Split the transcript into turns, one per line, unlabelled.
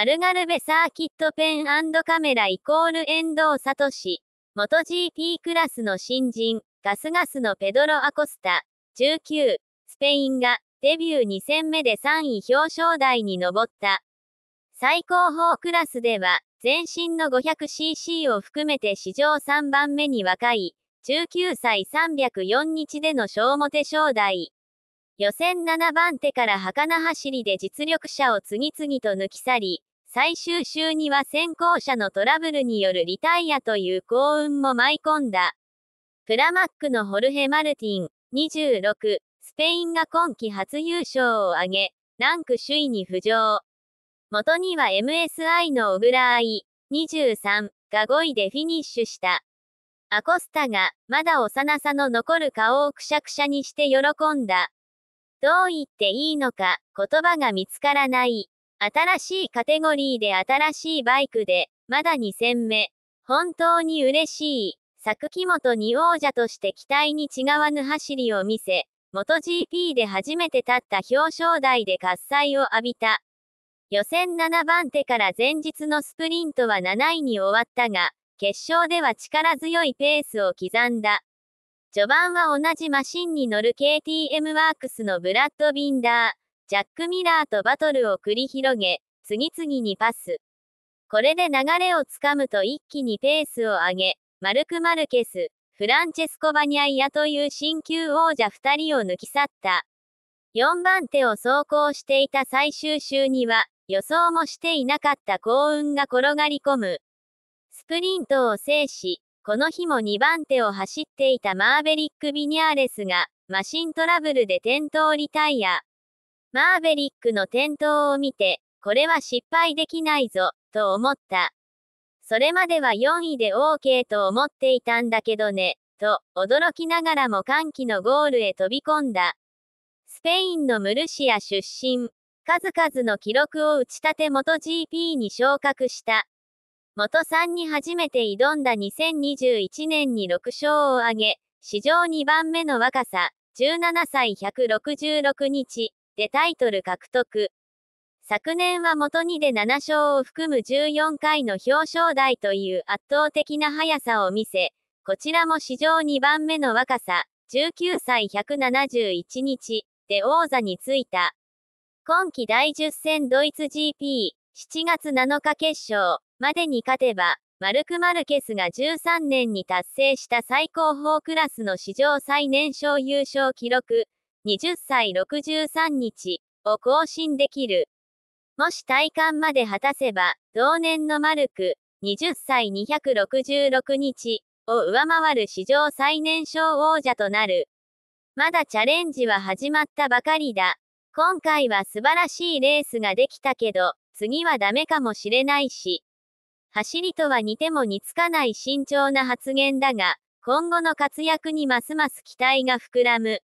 アルガルベサーキットペンカメライコール遠藤聡。元 GP クラスの新人、ガスガスのペドロ・アコスタ、19、スペインが、デビュー2戦目で3位表彰台に上った。最高峰クラスでは、全身の 500cc を含めて史上3番目に若い、19歳304日での小モテ正代。予選7番手から儚走りで実力者を次々と抜き去り、最終週には先行者のトラブルによるリタイアという幸運も舞い込んだ。プラマックのホルヘ・マルティン、26、スペインが今季初優勝を挙げ、ランク首位に浮上。元には MSI の小倉愛、23が5位でフィニッシュした。アコスタが、まだ幼さの残る顔をくしゃくしゃにして喜んだ。どう言っていいのか、言葉が見つからない。新しいカテゴリーで新しいバイクで、まだ2戦目。本当に嬉しい。昨久木本に王者として期待に違わぬ走りを見せ、元 g p で初めて立った表彰台で喝采を浴びた。予選7番手から前日のスプリントは7位に終わったが、決勝では力強いペースを刻んだ。序盤は同じマシンに乗る KTM ワークスのブラッド・ビンダー、ジャック・ミラーとバトルを繰り広げ、次々にパス。これで流れをつかむと一気にペースを上げ、マルク・マルケス、フランチェスコ・バニャイアという新旧王者2人を抜き去った。4番手を走行していた最終週には、予想もしていなかった幸運が転がり込む。スプリントを制し、この日も2番手を走っていたマーベリック・ビニャーレスが、マシントラブルで転倒リタイア。マーベリックの転倒を見て、これは失敗できないぞ、と思った。それまでは4位で OK と思っていたんだけどね、と、驚きながらも歓喜のゴールへ飛び込んだ。スペインのムルシア出身、数々の記録を打ち立て元 GP に昇格した。元さんに初めて挑んだ2021年に6勝を挙げ、史上2番目の若さ、17歳166日、でタイトル獲得。昨年は元にで7勝を含む14回の表彰台という圧倒的な速さを見せ、こちらも史上2番目の若さ、19歳171日で王座についた。今季第10戦ドイツ GP、7月7日決勝までに勝てば、マルク・マルケスが13年に達成した最高峰クラスの史上最年少優勝記録、20歳63日を更新できる。もし体感まで果たせば、同年のマルク、20歳266日を上回る史上最年少王者となる。まだチャレンジは始まったばかりだ。今回は素晴らしいレースができたけど、次はダメかもしれないし。走りとは似ても似つかない慎重な発言だが、今後の活躍にますます期待が膨らむ。